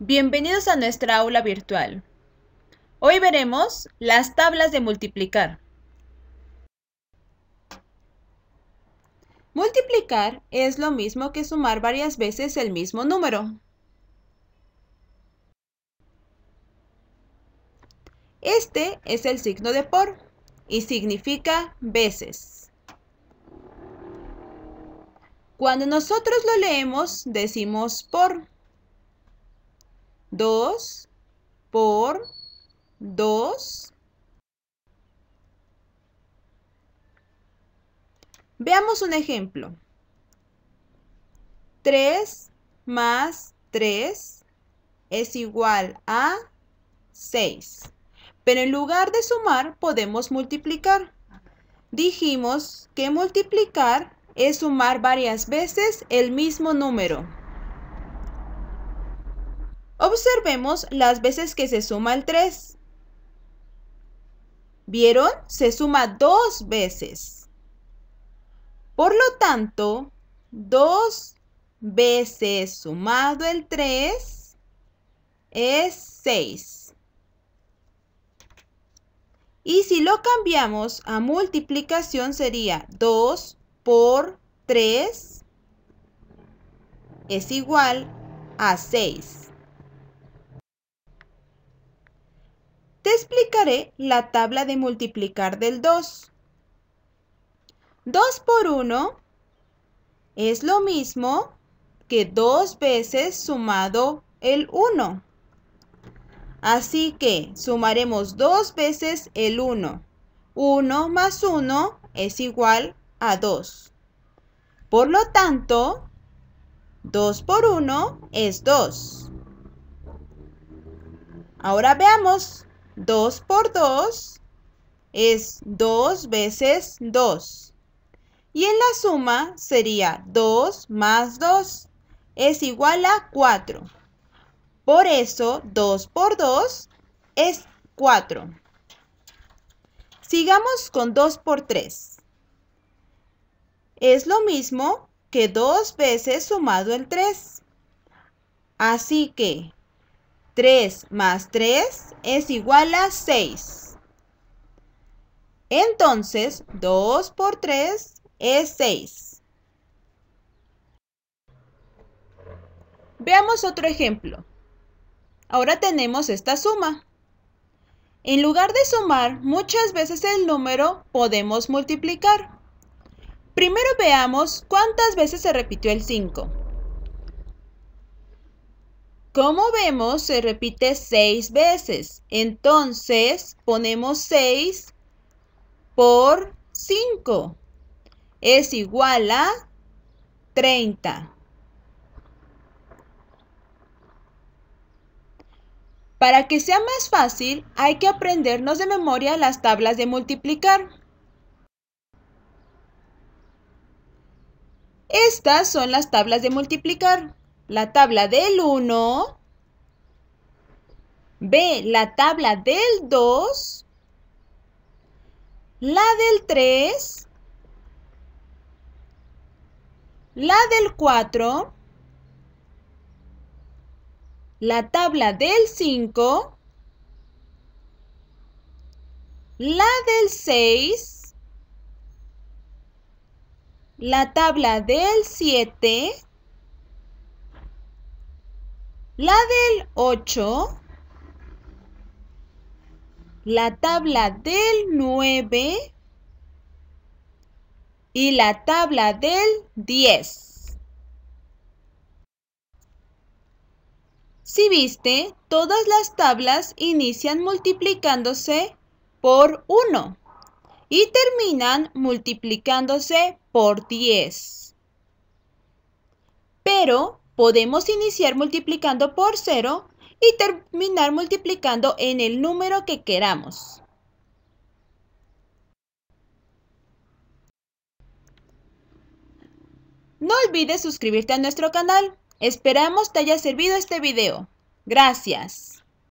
Bienvenidos a nuestra aula virtual. Hoy veremos las tablas de multiplicar. Multiplicar es lo mismo que sumar varias veces el mismo número. Este es el signo de por y significa veces. Cuando nosotros lo leemos decimos por 2 por 2. Veamos un ejemplo. 3 más 3 es igual a 6. Pero en lugar de sumar, podemos multiplicar. Dijimos que multiplicar es sumar varias veces el mismo número. Observemos las veces que se suma el 3. ¿Vieron? Se suma dos veces. Por lo tanto, dos veces sumado el 3 es 6. Y si lo cambiamos a multiplicación sería 2 por 3 es igual a 6. Te explicaré la tabla de multiplicar del 2. 2 por 1 es lo mismo que 2 veces sumado el 1. Así que sumaremos 2 veces el 1. 1 más 1 es igual a 2. Por lo tanto, 2 por 1 es 2. Ahora veamos 2 por 2 es 2 veces 2. Y en la suma sería 2 más 2 es igual a 4. Por eso 2 por 2 es 4. Sigamos con 2 por 3. Es lo mismo que 2 veces sumado el 3. Así que 3 más 3 es igual a 6. Entonces, 2 por 3 es 6. Veamos otro ejemplo. Ahora tenemos esta suma. En lugar de sumar, muchas veces el número podemos multiplicar. Primero veamos cuántas veces se repitió el 5. Como vemos, se repite seis veces. Entonces, ponemos 6 por 5. Es igual a 30. Para que sea más fácil, hay que aprendernos de memoria las tablas de multiplicar. Estas son las tablas de multiplicar la tabla del 1, B, la tabla del 2, la del 3, la del 4, la tabla del 5, la del 6, la tabla del 7, la del 8, la tabla del 9 y la tabla del 10. Si viste, todas las tablas inician multiplicándose por 1 y terminan multiplicándose por 10. Pero Podemos iniciar multiplicando por 0 y terminar multiplicando en el número que queramos. No olvides suscribirte a nuestro canal. Esperamos te haya servido este video. Gracias.